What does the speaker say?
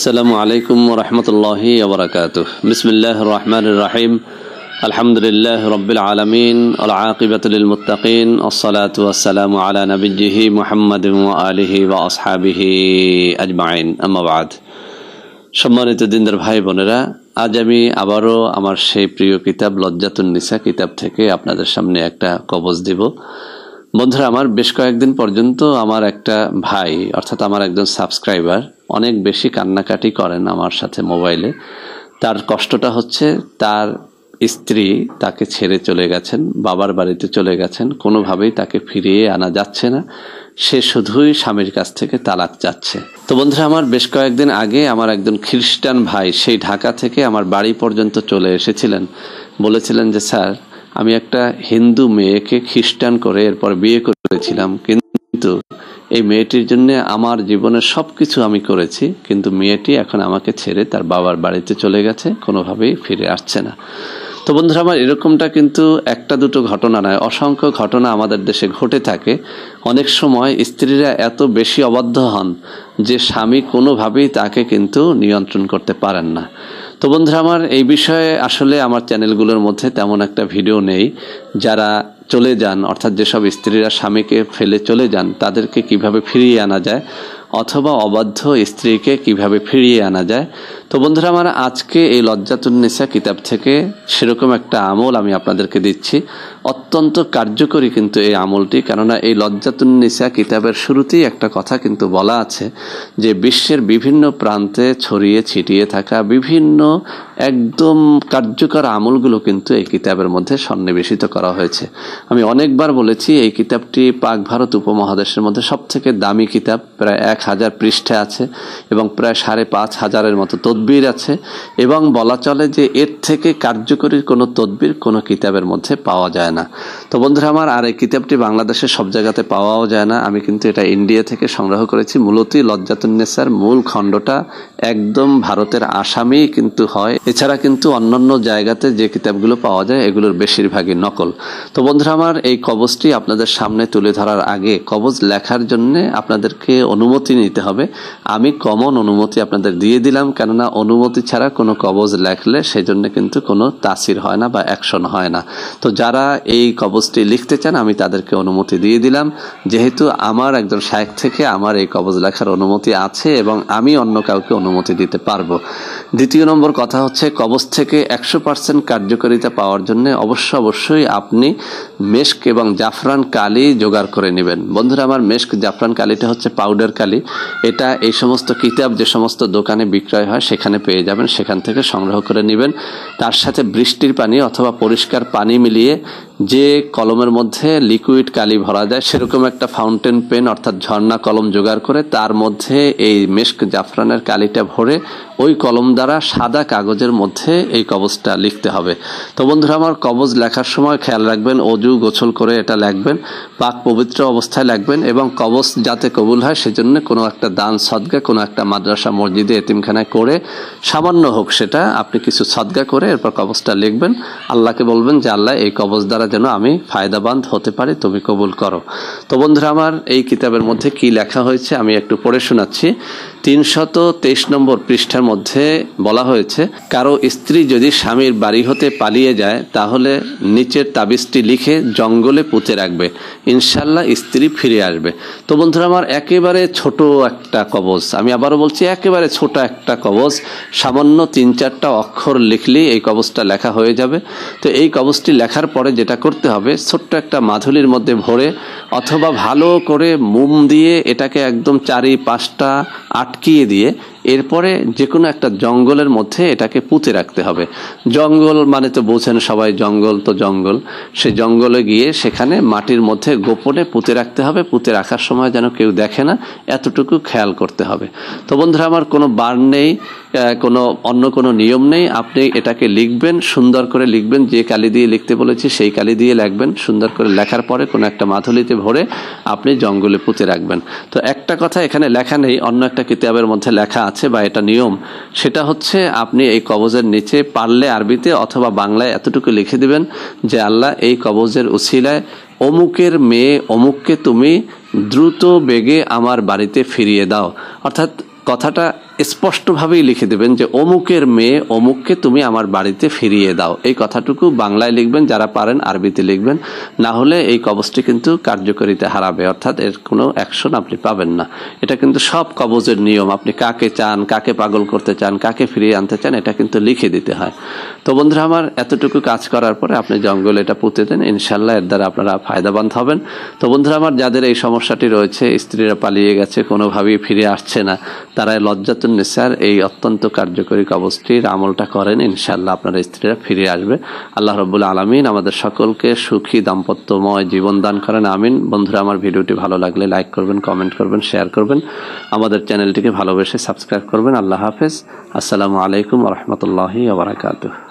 আসসালামু আলাইকুম রহমতুল্লাহ আবরকাত বিসমিল্লাহ রহমান রাহিম আলহামদুলিল্লাহ রবিল আলমিন আলাকিবতুল মুতাকিন আসসালাত আসসালামু আলা নবীজিহি মোহাম্মদ আলিহি বা আসহাবিহি আজমাইন আমাবাদ সম্মানিত দিনদার ভাই বোনেরা আজ আমি আবারও আমার সেই প্রিয় কিতাব লজ্জাতুন নিসা কিতাব থেকে আপনাদের সামনে একটা কবজ দিব বন্ধুরা আমার বেশ কয়েকদিন পর্যন্ত আমার একটা ভাই অর্থাৎ আমার একজন সাবস্ক্রাইবার অনেক বেশি কান্নাকাটি করেন আমার সাথে মোবাইলে তার কষ্টটা হচ্ছে তার স্ত্রী তাকে ছেড়ে চলে গেছেন বাবার বাড়িতে চলে গেছেন কোনোভাবেই তাকে ফিরিয়ে আনা যাচ্ছে না সে শুধুই স্বামীর কাছ থেকে তালাক যাচ্ছে তো বন্ধুরা আমার বেশ কয়েকদিন আগে আমার একজন খ্রিস্টান ভাই সেই ঢাকা থেকে আমার বাড়ি পর্যন্ত চলে এসেছিলেন বলেছিলেন যে স্যার আমি একটা হিন্দু মেয়েকে খ্রিস্টান করে এরপর বিয়ে করেছিলাম কিন্তু এই মেয়েটির জন্য আমার জীবনে সব কিছু আমি করেছি কিন্তু মেয়েটি এখন আমাকে ছেড়ে তার বাবার বাড়িতে চলে গেছে কোনোভাবেই ফিরে আসছে না তো বন্ধুরা আমার এরকমটা কিন্তু একটা দুটো ঘটনা নয় অসংখ্য ঘটনা আমাদের দেশে ঘটে থাকে অনেক সময় স্ত্রীরা এত বেশি অবাধ্য হন যে স্বামী কোনোভাবেই তাকে কিন্তু নিয়ন্ত্রণ করতে পারেন না তো বন্ধুরা আমার এই বিষয়ে আসলে আমার চ্যানেলগুলোর মধ্যে তেমন একটা ভিডিও নেই যারা চলে যান অর্থাৎ যেসব স্ত্রীরা স্বামীকে ফেলে চলে যান তাদেরকে কিভাবে ফিরিয়ে আনা যায় অথবা অবাধ্য স্ত্রীকে কিভাবে ফিরিয়ে আনা যায় তো বন্ধুরা আমার আজকে এই লজ্জাতুন্নেসা কিতাব থেকে সেরকম একটা আমল আমি আপনাদেরকে দিচ্ছি অত্যন্ত কার্যকরী কিন্তু এই আমলটি কেননা এই লজ্জাতুন্নিসা কিতাবের শুরুতেই একটা কথা কিন্তু বলা আছে যে বিশ্বের বিভিন্ন প্রান্তে ছড়িয়ে ছিটিয়ে থাকা বিভিন্ন একদম কার্যকর আমলগুলো কিন্তু এই কিতাবের মধ্যে সন্নিবেশিত করা হয়েছে আমি অনেকবার বলেছি এই কিতাবটি পাক ভারত উপমহাদেশের মধ্যে সবথেকে দামি কিতাব প্রায় এক হাজার পৃষ্ঠে আছে এবং প্রায় সাড়ে পাঁচ হাজারের মতো তদ্বির আছে এবং বলা চলে যে এর থেকে কার্যকরী কোনো তদ্বির কোনো কিতাবের মধ্যে পাওয়া যায় যায় না তো বন্ধুরা আমার আর এই কিতাবটি বাংলাদেশের সব জায়গাতে পাওয়াও যায় না আমি কিন্তু এটা ইন্ডিয়া থেকে সংগ্রহ করেছি মূলতই লজ্জাতুন্নেসার মূল খণ্ডটা একদম ভারতের আসামি কিন্তু হয় এছাড়া কিন্তু অন্যান্য জায়গাতে যে কিতাবগুলো পাওয়া যায় এগুলোর বেশিরভাগই নকল তো বন্ধুরা আমার এই কবচটি আপনাদের সামনে তুলে ধরার আগে কবচ লেখার জন্য আপনাদেরকে অনুমতি নিতে হবে আমি কমন অনুমতি আপনাদের দিয়ে দিলাম কেননা অনুমতি ছাড়া কোনো কবজ লেখলে সেজন্য কিন্তু কোনো তাসির হয় না বা অ্যাকশন হয় না তো যারা এই কবজটি লিখতে চান আমি তাদেরকে অনুমতি দিয়ে দিলাম যেহেতু আমার একজন শায়েক থেকে আমার এই কবজ লেখার অনুমতি আছে এবং আমি অন্য কাউকে অনুমতি দিতে পারবো দ্বিতীয় নম্বর কথা হচ্ছে কবজ থেকে একশো পার্সেন্ট কার্যকারিতা পাওয়ার জন্য অবশ্য অবশ্যই আপনি মেস্ক এবং জাফরান কালি জোগাড় করে নেবেন বন্ধুরা আমার মেস্ক জাফরান কালিটা হচ্ছে পাউডার কালি এটা এই সমস্ত কিতাব যে সমস্ত দোকানে বিক্রয় হয় সেখানে পেয়ে যাবেন সেখান থেকে সংগ্রহ করে নেবেন তার সাথে বৃষ্টির পানি অথবা পরিষ্কার পানি মিলিয়ে যে কলমের মধ্যে লিকুইড কালি ভরা যায় সেরকম একটা ফাউন্টেন পেন অর্থাৎ ঝর্ণা কলম জোগাড় করে তার মধ্যে এই মেস্ক জাফরানের কালিটা ভরে ওই কলম দ্বারা সাদা কাগজের মধ্যে এই কবজটা লিখতে হবে তো বন্ধুরা আমার কবজ লেখার সময় খেয়াল রাখবেন অজু গোছল করে এটা লেখবেন পাক পবিত্র অবস্থায় লাগবেন এবং কবচ যাতে কবুল হয় সেজন্য কোনো একটা দান সদ্গা কোনো একটা মাদ্রাসা মসজিদে এতিমখানায় করে সামান্য হোক সেটা আপনি কিছু সদ্গা করে এরপর কবচটা লিখবেন আল্লাহকে বলবেন যে আল্লাহ এই কবচ দ্বারা যেন আমি ফায়দাবান্ধ হতে পারি তুমি কবুল করো তো বন্ধুরা আমার এই কিতাবের মধ্যে কি লেখা হয়েছে আমি একটু পড়ে শোনাচ্ছি তিনশত তেইশ নম্বর পৃষ্ঠার মধ্যে বলা হয়েছে কারো স্ত্রী যদি স্বামীর বাড়ি হতে পালিয়ে যায় তাহলে নিচের তাবিজটি লিখে জঙ্গলে পুঁতে রাখবে ইনশাল্লাহ স্ত্রী ফিরে আসবে তো বন্ধুরা আমার একেবারে ছোট একটা কবজ আমি আবারও বলছি একেবারে ছোট একটা কবজ সামান্য তিন চারটা অক্ষর লিখলেই এই কবজটা লেখা হয়ে যাবে তো এই কবজটি লেখার পরে যেটা করতে হবে ছোট্ট একটা মাধুলির মধ্যে ভরে অথবা ভালো করে মুম দিয়ে এটাকে একদম চারি পাঁচটা আটকিয়ে দিয়ে এরপরে যে কোনো একটা জঙ্গলের মধ্যে এটাকে পুঁতে রাখতে হবে জঙ্গল মানে তো বোঝেন সবাই জঙ্গল তো জঙ্গল সে জঙ্গলে গিয়ে সেখানে মাটির মধ্যে গোপনে পুঁতে রাখতে হবে পুঁতে রাখার সময় যেন কেউ দেখে না এতটুকু খেয়াল করতে হবে তো বন্ধুরা আমার কোনো বার নেই কোনো অন্য কোনো নিয়ম নেই আপনি এটাকে লিখবেন সুন্দর করে লিখবেন যে কালি দিয়ে লিখতে বলেছি সেই কালি দিয়ে লিখবেন সুন্দর করে লেখার পরে কোনো একটা মাথুলিতে ভরে আপনি জঙ্গলে পুঁতে রাখবেন তো একটা কথা এখানে লেখা নেই অন্য একটা কিতাবের মধ্যে লেখা আছে বা এটা নিয়ম সেটা হচ্ছে আপনি এই কবজের নিচে পারলে আরবিতে অথবা বাংলায় এতটুকু লিখে দিবেন যে আল্লাহ এই কবজের উশিলায় অমুকের মেয়ে অমুককে তুমি দ্রুত বেগে আমার বাড়িতে ফিরিয়ে দাও অর্থাৎ কথাটা স্পষ্টভাবেই লিখে দেবেন যে অমুকের মেয়ে অমুককে তুমি আমার বাড়িতে ফিরিয়ে দাও এই কথাটুকু বাংলায় লিখবেন যারা পারেন আরবিতে লিখবেন না হলে এই কবজটি কিন্তু কার্যকরিতা হারাবে অর্থাৎ এর কোনো অ্যাকশন আপনি পাবেন না এটা কিন্তু সব কবজের নিয়ম আপনি কাকে চান কাকে পাগল করতে চান কাকে ফিরিয়ে আনতে চান এটা কিন্তু লিখে দিতে হয় তো বন্ধুরা আমার এতটুকু কাজ করার পরে আপনি জঙ্গলে এটা পুঁতে দেন ইনশাল্লাহ এর দ্বারা আপনারা ফায়দাবান হবেন তো বন্ধুরা আমার যাদের এই সমস্যাটি রয়েছে স্ত্রীরা পালিয়ে গেছে কোনোভাবেই ফিরে আসছে না তারা লজ্জাত সুরাতুন নিসার এই অত্যন্ত কার্যকরী কবচটির আমলটা করেন ইনশাল্লাহ আপনার স্ত্রীরা ফিরে আসবে আল্লাহ রব্বুল আলমিন আমাদের সকলকে সুখী দাম্পত্যময় জীবন দান করেন আমিন বন্ধুরা আমার ভিডিওটি ভালো লাগলে লাইক করবেন কমেন্ট করবেন শেয়ার করবেন আমাদের চ্যানেলটিকে ভালোবেসে সাবস্ক্রাইব করবেন আল্লাহ হাফেজ আসসালামু আলাইকুম রহমতুল্লাহি আবরাকাতু